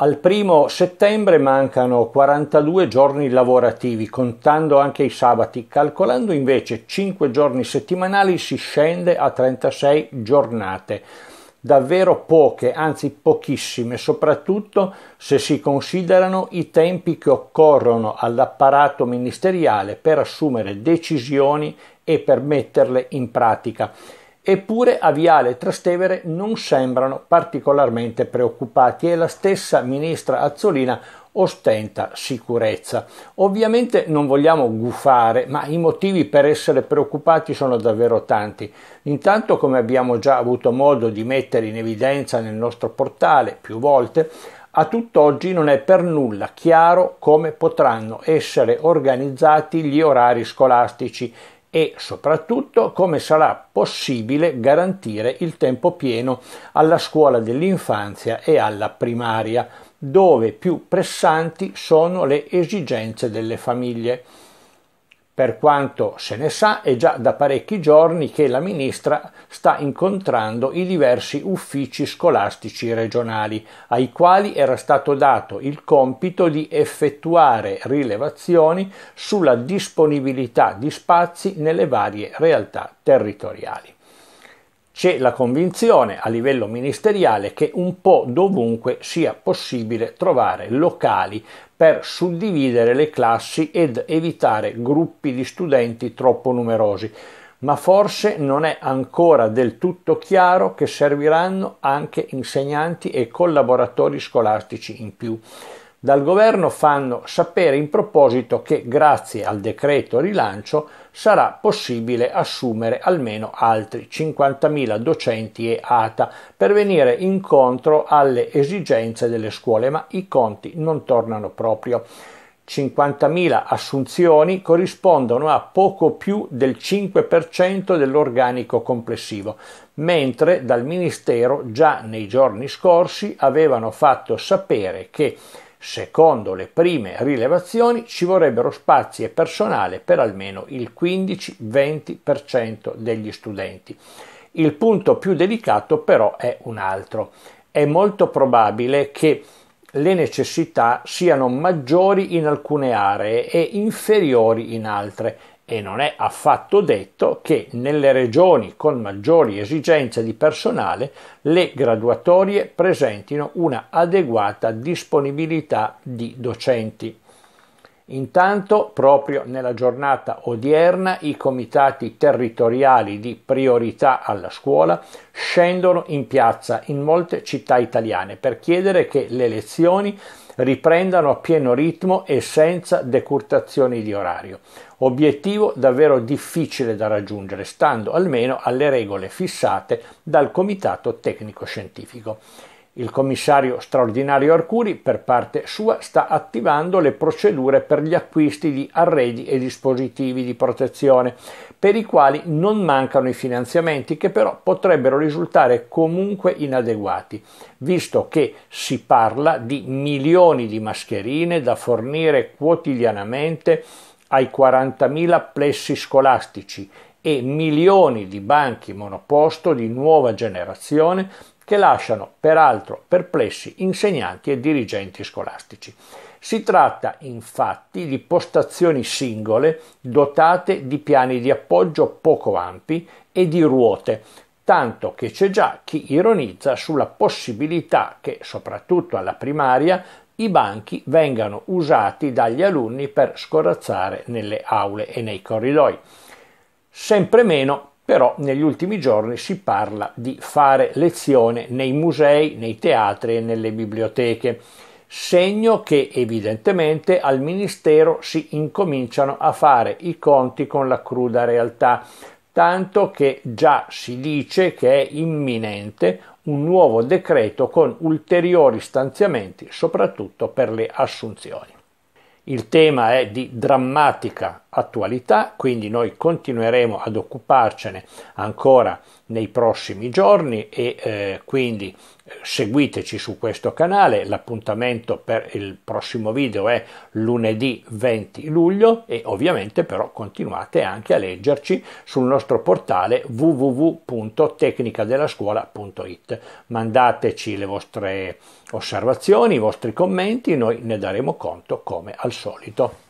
Al primo settembre mancano 42 giorni lavorativi, contando anche i sabati, calcolando invece 5 giorni settimanali si scende a 36 giornate. Davvero poche, anzi pochissime, soprattutto se si considerano i tempi che occorrono all'apparato ministeriale per assumere decisioni e per metterle in pratica Eppure a Viale Trastevere non sembrano particolarmente preoccupati e la stessa ministra Azzolina ostenta sicurezza. Ovviamente non vogliamo gufare, ma i motivi per essere preoccupati sono davvero tanti. Intanto, come abbiamo già avuto modo di mettere in evidenza nel nostro portale più volte, a tutt'oggi non è per nulla chiaro come potranno essere organizzati gli orari scolastici e soprattutto come sarà possibile garantire il tempo pieno alla scuola dell'infanzia e alla primaria, dove più pressanti sono le esigenze delle famiglie. Per quanto se ne sa, è già da parecchi giorni che la ministra sta incontrando i diversi uffici scolastici regionali, ai quali era stato dato il compito di effettuare rilevazioni sulla disponibilità di spazi nelle varie realtà territoriali. C'è la convinzione a livello ministeriale che un po' dovunque sia possibile trovare locali per suddividere le classi ed evitare gruppi di studenti troppo numerosi, ma forse non è ancora del tutto chiaro che serviranno anche insegnanti e collaboratori scolastici in più. Dal governo fanno sapere in proposito che grazie al decreto rilancio sarà possibile assumere almeno altri 50.000 docenti e ATA per venire incontro alle esigenze delle scuole, ma i conti non tornano proprio. 50.000 assunzioni corrispondono a poco più del 5% dell'organico complessivo, mentre dal Ministero già nei giorni scorsi avevano fatto sapere che Secondo le prime rilevazioni ci vorrebbero spazi e personale per almeno il 15-20% degli studenti. Il punto più delicato però è un altro. È molto probabile che le necessità siano maggiori in alcune aree e inferiori in altre e non è affatto detto che nelle regioni con maggiori esigenze di personale le graduatorie presentino una adeguata disponibilità di docenti. Intanto, proprio nella giornata odierna, i comitati territoriali di priorità alla scuola scendono in piazza in molte città italiane per chiedere che le lezioni riprendano a pieno ritmo e senza decurtazioni di orario. Obiettivo davvero difficile da raggiungere, stando almeno alle regole fissate dal Comitato Tecnico Scientifico. Il commissario straordinario Arcuri, per parte sua, sta attivando le procedure per gli acquisti di arredi e dispositivi di protezione, per i quali non mancano i finanziamenti che però potrebbero risultare comunque inadeguati, visto che si parla di milioni di mascherine da fornire quotidianamente ai 40.000 plessi scolastici e milioni di banchi monoposto di nuova generazione che lasciano peraltro perplessi insegnanti e dirigenti scolastici. Si tratta infatti di postazioni singole dotate di piani di appoggio poco ampi e di ruote, tanto che c'è già chi ironizza sulla possibilità che, soprattutto alla primaria, i banchi vengano usati dagli alunni per scorazzare nelle aule e nei corridoi. Sempre meno però negli ultimi giorni si parla di fare lezione nei musei, nei teatri e nelle biblioteche, segno che evidentemente al Ministero si incominciano a fare i conti con la cruda realtà, tanto che già si dice che è imminente un nuovo decreto con ulteriori stanziamenti, soprattutto per le assunzioni. Il tema è di drammatica attualità, quindi noi continueremo ad occuparcene ancora nei prossimi giorni e eh, quindi seguiteci su questo canale, l'appuntamento per il prossimo video è lunedì 20 luglio e ovviamente però continuate anche a leggerci sul nostro portale www.tecnicadelascuola.it. Mandateci le vostre osservazioni, i vostri commenti, noi ne daremo conto come al solito.